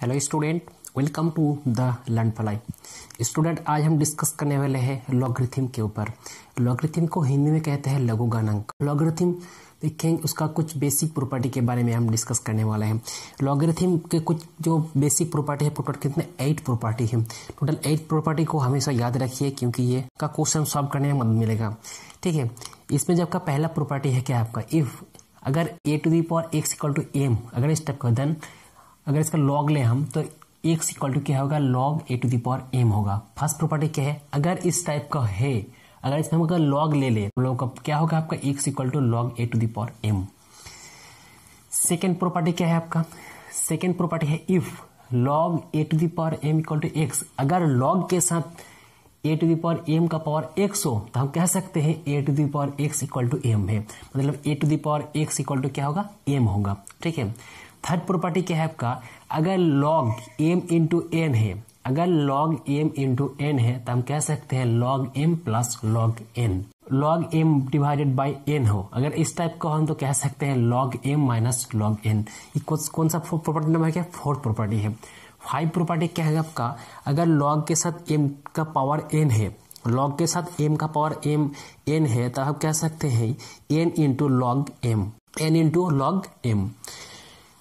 hello student welcome to the learn fly student आज हम discuss करने वाले हैं लॉग्रिथिम के ऊपर लॉग्रिथिम को हिंदी में कहते हैं लघु गणांक लॉग्रिथिम देखेंगे उसका कुछ बेसिक प्रॉपर्टी के बारे में हम डिस्कस करने वाले हैं लॉग्रिथिम के कुछ जो बेसिक प्रॉपर्टी है प्रॉपर्टी कितने एट प्रॉपर्टी है टोटल एट प्रॉपर्टी को हमेशा याद रखिए क्योंकि ये का क्वेश्चन सॉल्व करने में मदद मिलेगा ठीक है इसमें जब का पहला प्रॉपर्टी है क्या आपका इफ़ अगर a to the power x equal to m अगर इस टाइप का देन अगर इसका लॉग ले हम तो एक्स इक्वल टू क्या होगा log a to the power m होगा फर्स्ट प्रॉपर्टी क्या है अगर इस टाइप का है अगर इसमें हम अगर लॉग ले ले तो का क्या होगा आपका एक equal to log a to power m second property क्या है आपका सेकेंड प्रॉपर्टी है if log a to the power m equal to x अगर लॉग के साथ ए टू पावर एम का पावर एक्स हो तो हम कह सकते हैं a to the power x equal to m है मतलब a to the power x equal to क्या होगा एम होगा ठीक है थर्ड प्रॉपर्टी क्या है आपका अगर लॉग एम इंटू एन है अगर लॉग एम इंटू एन है तो हम कह सकते हैं log m plus log n log m divided by n हो अगर इस टाइप का हम तो कह सकते हैं log m minus log n कौन सा प्रॉपर्टी नंबर क्या फोर्थ प्रॉपर्टी है फाइव प्रॉपर्टी क्या है आपका अगर लॉग के साथ एम का पावर एन है लॉग के साथ एम का पावर एम एन है तो आप कह सकते हैं n into log m n into log m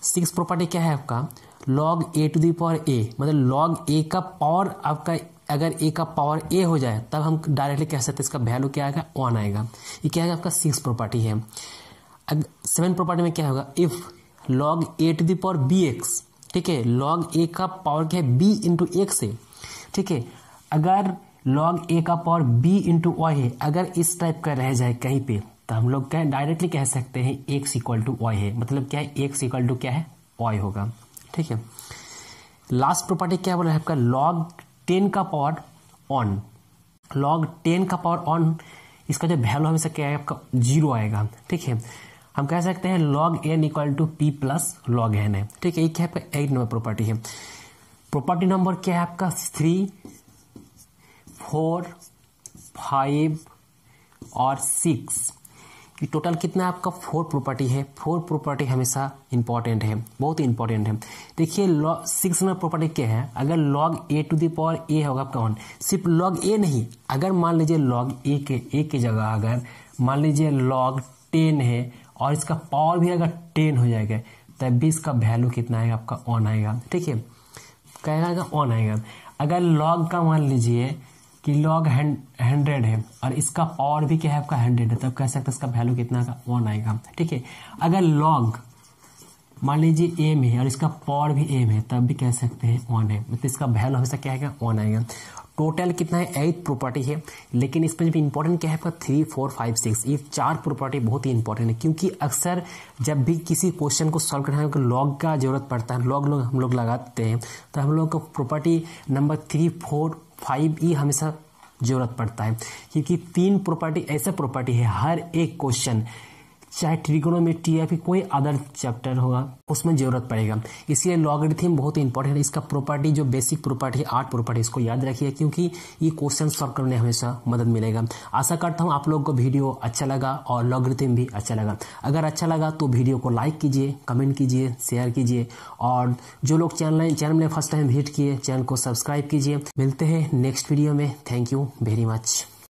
six property क्या है आपका log a to the power a मतलब लॉग ए का पावर आपका अगर ए का पावर ए हो जाए तब हम डायरेक्टली कह सकते हैं इसका वैल्यू क्या आएगा वन आएगा ये क्या है आपका सिक्स प्रॉपर्टी है सेवन प्रॉपर्टी में क्या होगा if log a to the power b x ठीक है लॉग ए का पावर क्या है बी इंटू एक्स है ठीक है अगर लॉग ए का पावर बी इंटू वाई है अगर इस टाइप का रह जाए कहीं पे तो हम लोग क्या डायरेक्टली कह सकते हैं एक्स इक्वल टू वाई है मतलब क्या है एक्स इक्वल टू क्या है वाई होगा ठीक है लास्ट प्रॉपर्टी क्या बोला है आपका लॉग टेन का पावर ऑन लॉग टेन का पावर ऑन इसका जो वैल्यू हमेशा क्या है आपका जीरो आएगा ठीक है हम कह सकते हैं log n equal to p plus log n है ठीक है क्या है आपका एट नंबर प्रॉपर्टी है प्रॉपर्टी नंबर क्या है आपका थ्री फोर फाइव और सिक्स कि टोटल कितना आपका फोर प्रॉपर्टी है फोर प्रॉपर्टी हमेशा इंपॉर्टेंट है बहुत इंपॉर्टेंट है देखिए लॉग सिक्स नंबर प्रॉपर्टी क्या है अगर log a to the power a होगा आपका वन सिर्फ लॉग ए नहीं अगर मान लीजिए लॉग ए के ए के जगह अगर मान लीजिए लॉग टेन है और इसका पावर भी अगर टेन हो जाएगा तब भी इसका वैल्यू कितना आएगा आपका ऑन आएगा ठीक है कहेगा ऑन आएगा अगर लॉग का मान लीजिए कि लॉग हंड्रेड है और इसका और भी क्या है आपका हंड्रेड है तब तो कह सकते हैं इसका वैल्यू कितना का वन आएगा ठीक है अगर लॉग मान लीजिए एम है और इसका पावर भी एम है तब भी कह सकते हैं ऑन है मतलब इसका वैल्यू हमेशा क्या आएगा ऑन आएगा टोटल कितना है एट प्रॉपर्टी है लेकिन इसमें जब इंपॉर्टेंट क्या है आपका थ्री फोर फाइव सिक्स ये चार प्रॉपर्टी बहुत ही इंपॉर्टेंट है क्योंकि अक्सर जब भी किसी क्वेश्चन को सॉल्व करना है लॉग का जरूरत पड़ता है लॉग लोग हम लोग लगाते हैं तो हम लोग को property number three four five ई हमेशा जरूरत पड़ता है क्योंकि तीन प्रॉपर्टी ऐसा प्रॉपर्टी है हर एक क्वेश्चन चाहे ट्रिगोनोमेट्री या फिर कोई अदर चैप्टर होगा उसमें जरूरत पड़ेगा इसलिए लॉगरिथम बहुत इंपॉर्टेंट है इसका प्रॉपर्टी जो बेसिक प्रॉपर्टी आर्ट प्रॉपर्टी इसको याद रखिए क्योंकि ये क्वेश्चन सॉल्व करने हमेशा मदद मिलेगा आशा करता हूँ आप लोग को वीडियो अच्छा लगा और लॉगरिथम भी अच्छा लगा अगर अच्छा लगा तो वीडियो को लाइक कीजिए कमेंट कीजिए शेयर कीजिए और जो लोग चैनल चैनल में फर्स्ट टाइम हिट किए चैनल को सब्सक्राइब कीजिए मिलते हैं नेक्स्ट वीडियो में थैंक यू वेरी मच